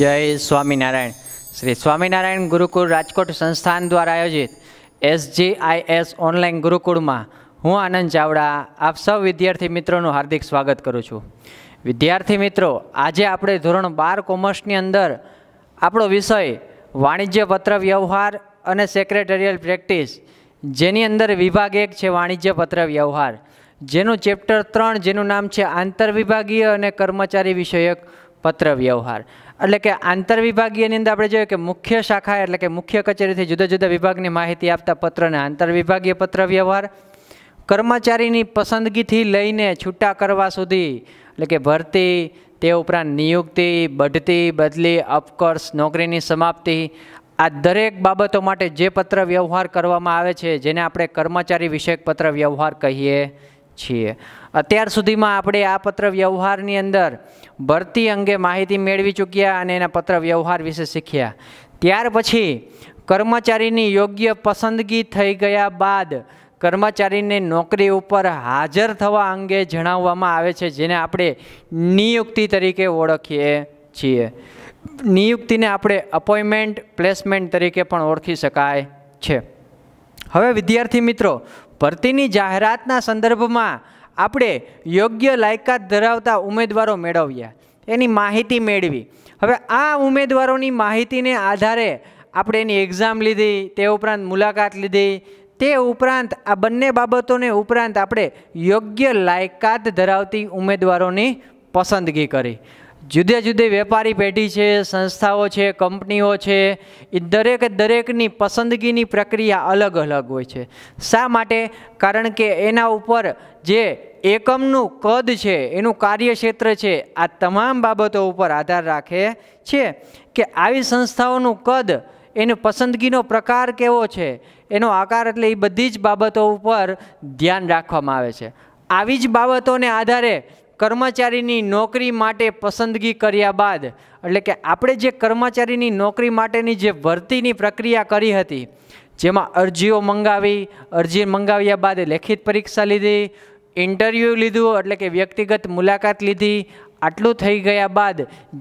જય સ્વામિનારાયણ શ્રી સ્વામિનારાયણ ગુરુકુળ રાજકોટ સંસ્થાન દ્વારા આયોજિત એસજીઆઈએસ ઓનલાઈન ગુરુકુળમાં હું આનંદ ચાવડા આપ સૌ વિદ્યાર્થી મિત્રોનું હાર્દિક સ્વાગત કરું છું વિદ્યાર્થી મિત્રો આજે આપણે ધોરણ બાર કોમર્સની અંદર આપણો વિષય વાણિજ્ય પત્ર વ્યવહાર અને સેક્રેટરિયલ પ્રેક્ટિસ જેની અંદર વિભાગ એક છે વાણિજ્ય પત્ર વ્યવહાર જેનું ચેપ્ટર ત્રણ જેનું નામ છે આંતરવિભાગીય અને કર્મચારી વિષયક પત્ર વ્યવહાર એટલે કે આંતર આંતરવિભાગીયની અંદર આપણે જોઈએ કે મુખ્ય શાખા એટલે કે મુખ્ય કચેરીથી જુદા જુદા વિભાગની માહિતી આપતા પત્રને વિભાગીય પત્ર વ્યવહાર કર્મચારીની પસંદગીથી લઈને છૂટા કરવા સુધી એટલે કે ભરતી તે ઉપરાંત નિયુક્તિ બઢતી બદલી અપકોર્સ નોકરીની સમાપ્તિ આ દરેક બાબતો માટે જે પત્ર વ્યવહાર કરવામાં આવે છે જેને આપણે કર્મચારી વિષયક પત્ર વ્યવહાર કહીએ છીએ અત્યાર સુધીમાં આપણે આ પત્ર વ્યવહારની અંદર ભરતી અંગે માહિતી મેળવી ચૂક્યા અને એના પત્ર વ્યવહાર વિશે શીખ્યા ત્યાર પછી કર્મચારીની યોગ્ય પસંદગી થઈ ગયા બાદ કર્મચારીને નોકરી ઉપર હાજર થવા અંગે જણાવવામાં આવે છે જેને આપણે નિયુક્તિ તરીકે ઓળખીએ છીએ નિયુક્તિને આપણે અપોઇન્ટમેન્ટ પ્લેસમેન્ટ તરીકે પણ ઓળખી શકાય છે હવે વિદ્યાર્થી મિત્રો ભરતીની જાહેરાતના સંદર્ભમાં આપણે યોગ્ય લાયકાત ધરાવતા ઉમેદવારો મેળવ્યા એની માહિતી મેળવી હવે આ ઉમેદવારોની માહિતીને આધારે આપણે એની એક્ઝામ લીધી તે ઉપરાંત મુલાકાત લીધી તે ઉપરાંત આ બંને બાબતોને ઉપરાંત આપણે યોગ્ય લાયકાત ધરાવતી ઉમેદવારોની પસંદગી કરી જુદે જુદી વેપારી પેઢી છે સંસ્થાઓ છે કંપનીઓ છે એ દરેક દરેકની પસંદગીની પ્રક્રિયા અલગ અલગ હોય છે શા માટે કારણ કે એના ઉપર જે એકમનું કદ છે એનું કાર્યક્ષેત્ર છે આ તમામ બાબતો ઉપર આધાર રાખે છે કે આવી સંસ્થાઓનું કદ એની પસંદગીનો પ્રકાર કેવો છે એનો આકાર એટલે એ બધી જ બાબતો ઉપર ધ્યાન રાખવામાં આવે છે આવી જ બાબતોને આધારે કર્મચારીની નોકરી માટે પસંદગી કર્યા બાદ એટલે કે આપણે જે કર્મચારીની નોકરી માટેની જે ભરતીની પ્રક્રિયા કરી હતી જેમાં અરજીઓ મંગાવી અરજી મંગાવ્યા બાદ લેખિત પરીક્ષા લીધી ઇન્ટરવ્યૂ લીધું એટલે કે વ્યક્તિગત મુલાકાત લીધી આટલું થઈ ગયા બાદ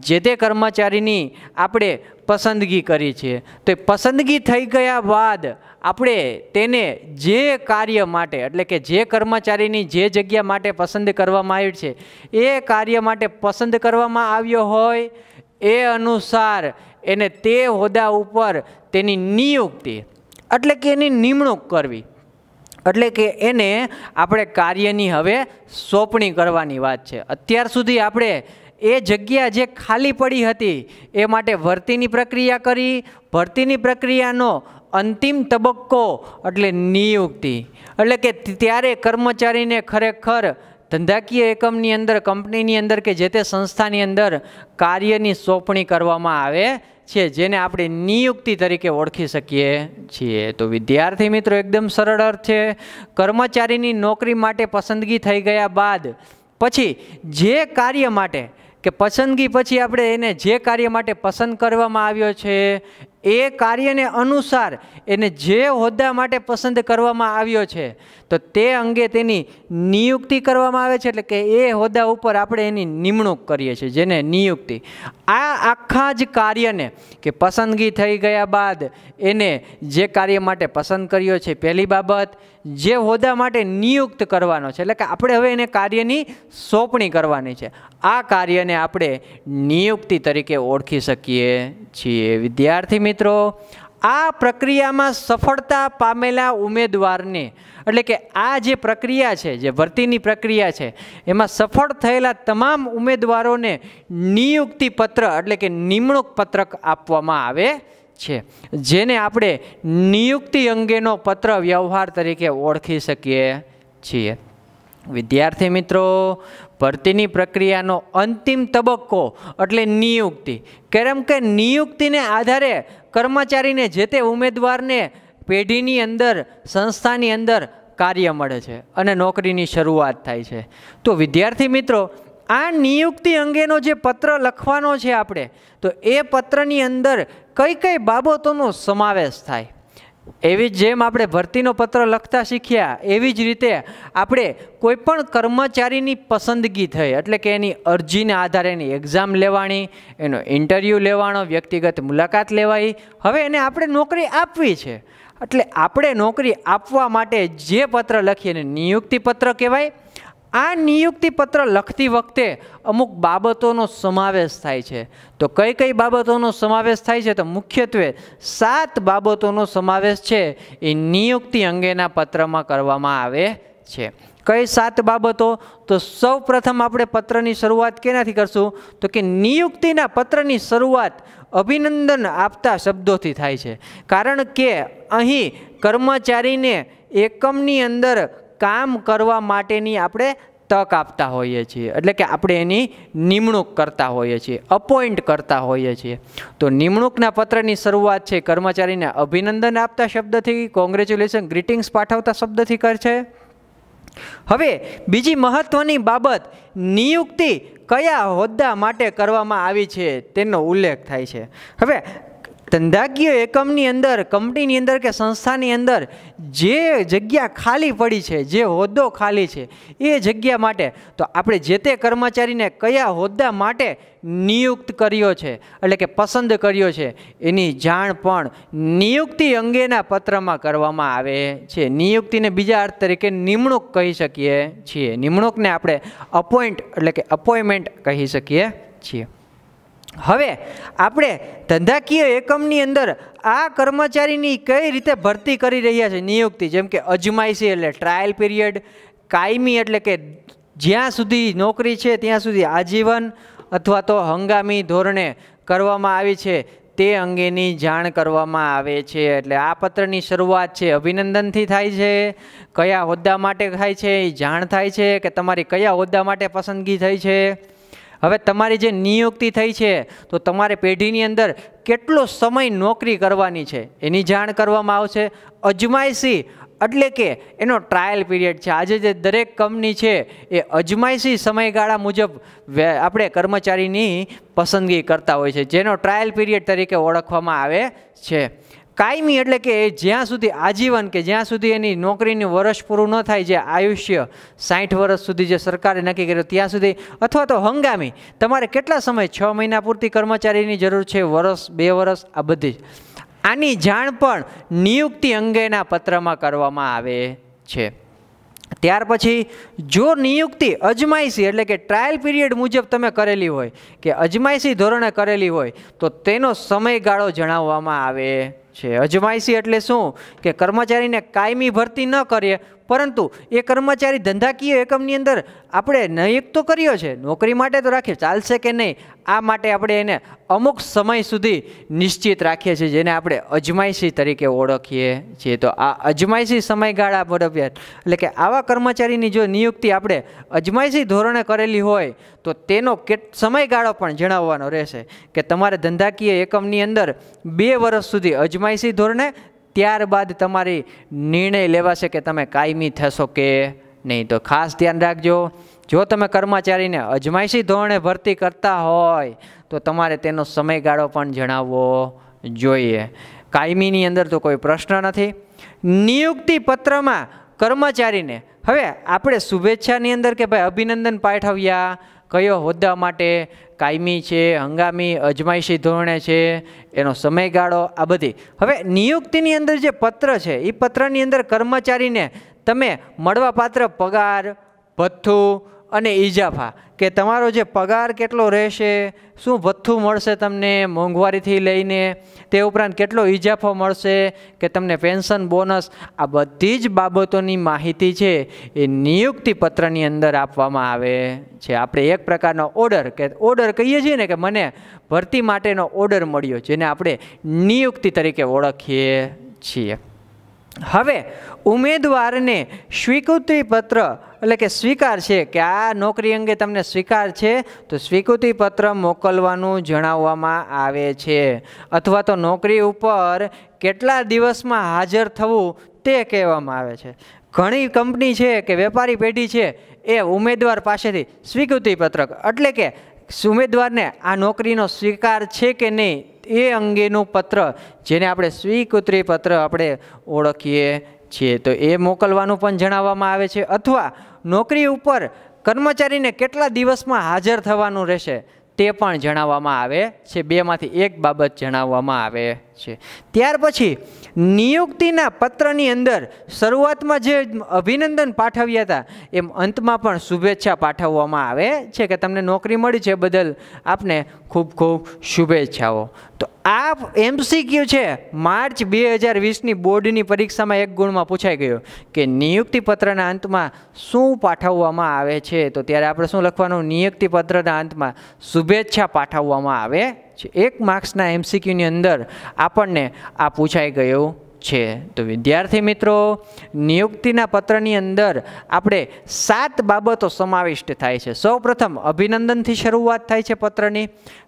જે તે કર્મચારીની આપણે પસંદગી કરી છે તો એ પસંદગી થઈ ગયા બાદ આપણે તેને જે કાર્ય માટે એટલે કે જે કર્મચારીની જે જગ્યા માટે પસંદ કરવામાં આવી છે એ કાર્ય માટે પસંદ કરવામાં આવ્યો હોય એ અનુસાર એને તે હોદ્દા ઉપર તેની નિયુક્તિ એટલે કે એની નિમણૂક કરવી એટલે કે એને આપણે કાર્યની હવે સોંપણી કરવાની વાત છે અત્યાર સુધી આપણે એ જગ્યા જે ખાલી પડી હતી એ માટે ભરતીની પ્રક્રિયા કરી ભરતીની પ્રક્રિયાનો અંતિમ તબક્કો એટલે નિયુક્તિ એટલે કે ત્યારે કર્મચારીને ખરેખર ધંધાકીય એકમની અંદર કંપનીની અંદર કે જે તે સંસ્થાની અંદર કાર્યની સોંપણી કરવામાં આવે છે જેને આપણે નિયુક્તિ તરીકે ઓળખી શકીએ છીએ તો વિદ્યાર્થી મિત્રો એકદમ સરળ અર્થ છે કર્મચારીની નોકરી માટે પસંદગી થઈ ગયા બાદ પછી જે કાર્ય માટે કે પસંદગી પછી આપણે એને જે કાર્ય માટે પસંદ કરવામાં આવ્યો છે એ કાર્યને અનુસાર એને જે હોદ્દા માટે પસંદ કરવામાં આવ્યો છે તો તે અંગે તેની નિયુક્તિ કરવામાં આવે છે એટલે કે એ હોદ્દા ઉપર આપણે એની નિમણૂક કરીએ છીએ જેને નિયુક્તિ આ આખા જ કાર્યને કે પસંદગી થઈ ગયા બાદ એને જે કાર્ય માટે પસંદ કર્યો છે પહેલી બાબત જે હોદ્દા માટે નિયુક્ત કરવાનો છે એટલે કે આપણે હવે એને કાર્યની સોંપણી કરવાની છે આ કાર્યને આપણે નિયુક્તિ તરીકે ઓળખી શકીએ છીએ વિદ્યાર્થી મિત્રો આ પ્રક્રિયામાં સફળતા પામેલા ઉમેદવારને એટલે કે આ જે પ્રક્રિયા છે જે ભરતીની પ્રક્રિયા છે એમાં સફળ થયેલા તમામ ઉમેદવારોને નિયુક્તિ પત્ર એટલે કે નિમણૂક પત્રક આપવામાં આવે છે જેને આપણે નિયુક્તિ અંગેનો પત્ર વ્યવહાર તરીકે ઓળખી શકીએ છીએ વિદ્યાર્થી મિત્રો ભરતીની પ્રક્રિયાનો અંતિમ તબક્કો એટલે નિયુક્તિ કેમ કે નિયુક્તિને આધારે કર્મચારીને જે તે ઉમેદવારને પેઢીની અંદર સંસ્થાની અંદર કાર્ય મળે છે અને નોકરીની શરૂઆત થાય છે તો વિદ્યાર્થી મિત્રો આ નિયુક્તિ અંગેનો જે પત્ર લખવાનો છે આપણે તો એ પત્રની અંદર કઈ કઈ બાબતોનો સમાવેશ થાય એવી જેમ આપણે ભરતીનો પત્ર લખતા શીખ્યા એવી જ રીતે આપણે કોઈપણ કર્મચારીની પસંદગી થઈ એટલે કે એની અરજીને આધારે એની એક્ઝામ લેવાની એનો ઇન્ટરવ્યૂ લેવાનો વ્યક્તિગત મુલાકાત લેવાઈ હવે એને આપણે નોકરી આપવી છે એટલે આપણે નોકરી આપવા માટે જે પત્ર લખીએ એને નિયુક્તિ પત્ર કહેવાય આ નિયુક્તિ પત્ર લખતી વખતે અમુક બાબતોનો સમાવેશ થાય છે તો કઈ કઈ બાબતોનો સમાવેશ થાય છે તો મુખ્યત્વે સાત બાબતોનો સમાવેશ છે એ નિયુક્તિ અંગેના પત્રમાં કરવામાં આવે છે કઈ સાત બાબતો તો સૌ પ્રથમ આપણે પત્રની શરૂઆત કેનાથી કરશું તો કે નિયુક્તિના પત્રની શરૂઆત અભિનંદન આપતા શબ્દોથી થાય છે કારણ કે અહીં કર્મચારીને એકમની અંદર કામ કરવા માટેની આપણે તક આપતા હોઈએ છીએ એટલે કે આપણે એની નિમણૂક કરતા હોઈએ છીએ અપોઇન્ટ કરતા હોઈએ છીએ તો નિમણૂકના પત્રની શરૂઆત છે કર્મચારીને અભિનંદન આપતા શબ્દથી કોંગ્રેચ્યુલેશન ગ્રીટિંગ્સ પાઠવતા શબ્દથી કરે છે હવે બીજી મહત્વની બાબત નિયુક્તિ કયા હોદ્દા માટે કરવામાં આવી છે તેનો ઉલ્લેખ થાય છે હવે ધંધાકીય એકમની અંદર કંપનીની અંદર કે સંસ્થાની અંદર જે જગ્યા ખાલી પડી છે જે હોદ્દો ખાલી છે એ જગ્યા માટે તો આપણે જે તે કર્મચારીને કયા હોદ્દા માટે નિયુક્ત કર્યો છે એટલે કે પસંદ કર્યો છે એની જાણ પણ નિયુક્તિ અંગેના પત્રમાં કરવામાં આવે છે નિયુક્તિને બીજા અર્થ તરીકે નિમણૂક કહી શકીએ છીએ નિમણૂકને આપણે અપોઇન્ટ એટલે કે અપોઇન્ટમેન્ટ કહી શકીએ છીએ હવે આપણે ધંધાકીય એકમની અંદર આ કર્મચારીની કઈ રીતે ભરતી કરી રહ્યા છે નિયુક્તિ જેમ કે અજમાયશી એટલે ટ્રાયલ પીરિયડ કાયમી એટલે કે જ્યાં સુધી નોકરી છે ત્યાં સુધી આજીવન અથવા તો હંગામી ધોરણે કરવામાં આવી છે તે અંગેની જાણ કરવામાં આવે છે એટલે આ પત્રની શરૂઆત છે અભિનંદનથી થાય છે કયા હોદ્દા માટે થાય છે એ જાણ થાય છે કે તમારી કયા હોદ્દા માટે પસંદગી થઈ છે હવે તમારી જે નિયુક્તિ થઈ છે તો તમારે પેઢીની અંદર કેટલો સમય નોકરી કરવાની છે એની જાણ કરવામાં આવશે અજમાયશી એટલે કે એનો ટ્રાયલ પીરિયડ છે આજે જે દરેક કંપની છે એ અજમાયશી સમયગાળા મુજબ આપણે કર્મચારીની પસંદગી કરતા હોય છે જેનો ટ્રાયલ પીરિયડ તરીકે ઓળખવામાં આવે છે કાયમી એટલે કે જ્યાં સુધી આજીવન કે જ્યાં સુધી એની નોકરીનું વર્ષ પૂરું ન થાય જે આયુષ્ય સાઠ વર્ષ સુધી જે સરકારે નક્કી કર્યું ત્યાં સુધી અથવા તો હંગામી તમારે કેટલા સમય છ મહિના પૂરતી કર્મચારીની જરૂર છે વર્ષ બે વર્ષ આ બધી જ આની જાણ પણ નિયુક્તિ અંગેના પત્રમાં કરવામાં આવે છે ત્યાર પછી જો નિયુક્તિ અજમાયશી એટલે કે ટ્રાયલ પીરિયડ મુજબ તમે કરેલી હોય કે અજમાયશી ધોરણે કરેલી હોય તો તેનો સમયગાળો જણાવવામાં આવે છે અજમાયશી એટલે શું કે કર્મચારીને કાયમી ભરતી ન કરીએ પરંતુ એ કર્મચારી ધંધાકીય એકમની અંદર આપણે નિયુક્ત તો કર્યો છે નોકરી માટે તો રાખીએ ચાલશે કે નહીં આ માટે આપણે એને અમુક સમય સુધી નિશ્ચિત રાખીએ છીએ જેને આપણે અજમાયશી તરીકે ઓળખીએ છીએ તો આ અજમાયશી સમયગાળા બરોબર એટલે કે આવા કર્મચારીની જો નિયુક્તિ આપણે અજમાયશી ધોરણે કરેલી હોય તો તેનો કેટ સમયગાળો પણ જણાવવાનો રહેશે કે તમારે ધંધાકીય એકમની અંદર બે વર્ષ સુધી અજમાયશી ધોરણે ત્યારબાદ તમારે નિર્ણય લેવાશે કે તમે કાયમી થશો કે નહીં તો ખાસ ધ્યાન રાખજો જો તમે કર્મચારીને અજમાયશી ધોરણે ભરતી કરતા હોય તો તમારે તેનો સમયગાળો પણ જણાવવો જોઈએ કાયમીની અંદર તો કોઈ પ્રશ્ન નથી નિયુક્તિ પત્રમાં કર્મચારીને હવે આપણે શુભેચ્છાની અંદર કે ભાઈ અભિનંદન પાઠવ્યા કયો હોદ્દા માટે કાયમી છે હંગામી અજમાયશી ધોરણે છે એનો સમયગાળો આ બધી હવે નિયુક્તિની અંદર જે પત્ર છે એ પત્રની અંદર કર્મચારીને તમે મળવાપાત્ર પગાર ભથ્થું અને ઇજાફા કે તમારો જે પગાર કેટલો રહેશે શું ભથ્થું મળશે તમને મોંઘવારીથી લઈને તે ઉપરાંત કેટલો ઇજાફો મળશે કે તમને પેન્શન બોનસ આ બધી જ બાબતોની માહિતી છે એ નિયુક્તિ પત્રની અંદર આપવામાં આવે છે આપણે એક પ્રકારનો ઓર્ડર કે ઓર્ડર કહીએ છીએ ને કે મને ભરતી માટેનો ઓર્ડર મળ્યો જેને આપણે નિયુક્તિ તરીકે ઓળખીએ છીએ હવે ઉમેદવારને સ્વીકૃતિ પત્ર એટલે કે સ્વીકાર છે કે આ નોકરી અંગે તમને સ્વીકાર છે તો સ્વીકૃતિ પત્ર મોકલવાનું જણાવવામાં આવે છે અથવા તો નોકરી ઉપર કેટલા દિવસમાં હાજર થવું તે કહેવામાં આવે છે ઘણી કંપની છે કે વેપારી પેઢી છે એ ઉમેદવાર પાસેથી સ્વીકૃતિ સ્વીકૃતિપત્રક એટલે કે ઉમેદવારને આ નોકરીનો સ્વીકાર છે કે નહીં એ અંગેનું પત્ર જેને આપણે સ્વીકૃતિ પત્ર આપણે ઓળખીએ છીએ તો એ મોકલવાનું પણ જણાવવામાં આવે છે અથવા નોકરી ઉપર કર્મચારીને કેટલા દિવસમાં હાજર થવાનું રહેશે તે પણ જણાવવામાં આવે છે બેમાંથી એક બાબત જણાવવામાં આવે છે ત્યાર પછી નિયુક્તિના પત્રની અંદર શરૂઆતમાં જે અભિનંદન પાઠવ્યા હતા એમ અંતમાં પણ શુભેચ્છા પાઠવવામાં આવે છે કે તમને નોકરી મળી છે બદલ આપને ખૂબ ખૂબ શુભેચ્છાઓ તો આ એમસીક્યુ છે માર્ચ બે હજાર વીસની બોર્ડની પરીક્ષામાં એક ગુણમાં પૂછાઈ ગયો કે નિયુક્તિ પત્રના અંતમાં શું પાઠવવામાં આવે છે તો ત્યારે આપણે શું લખવાનું નિયુક્તિ પત્રના અંતમાં શુભેચ્છા પાઠવવામાં આવે છે એક માર્ક્સના એમસીક્યુની અંદર આપણને આ પૂછાઈ ગયું છે તો વિદ્યાર્થી મિત્રો નિયુક્તિના પત્રની અંદર આપણે સાત બાબતો સમાવિષ્ટ થાય છે સૌપ્રથમ અભિનંદનથી શરૂઆત થાય છે પત્રની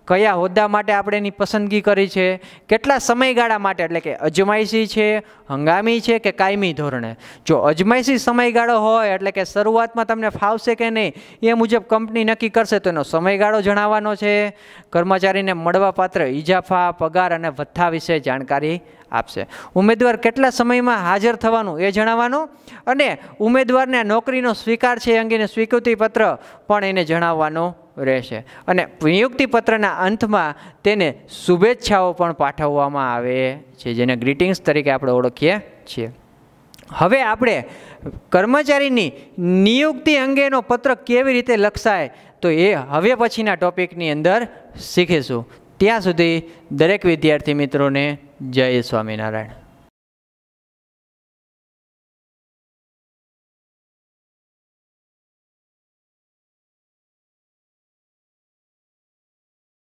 કયા હોદ્દા માટે આપણે એની પસંદગી કરી છે કેટલા સમયગાળા માટે એટલે કે અજમાયશી છે હંગામી છે કે કાયમી ધોરણે જો અજમાયશી સમયગાળો હોય એટલે કે શરૂઆતમાં તમને ફાવશે કે નહીં એ મુજબ કંપની નક્કી કરશે તો એનો સમયગાળો જણાવવાનો છે કર્મચારીને મળવાપાત્ર ઇજાફા પગાર અને ભથ્થા વિશે જાણકારી આપશે ઉમેદવાર કેટલા સમયમાં હાજર થવાનું એ જણાવવાનું અને ઉમેદવારને નોકરીનો સ્વીકાર છે એ અંગેની સ્વીકૃતિ પત્ર પણ એને જણાવવાનું રહેશે અને નિયુક્તિ પત્રના અંતમાં તેને શુભેચ્છાઓ પણ પાઠવવામાં આવે છે જેને ગ્રીટિંગ્સ તરીકે આપણે ઓળખીએ છીએ હવે આપણે કર્મચારીની નિયુક્તિ અંગેનો પત્ર કેવી રીતે લખસાય તો એ હવે પછીના ટોપિકની અંદર શીખીશું ત્યાં સુધી દરેક વિદ્યાર્થી મિત્રોને જય સ્વામિનારાયણ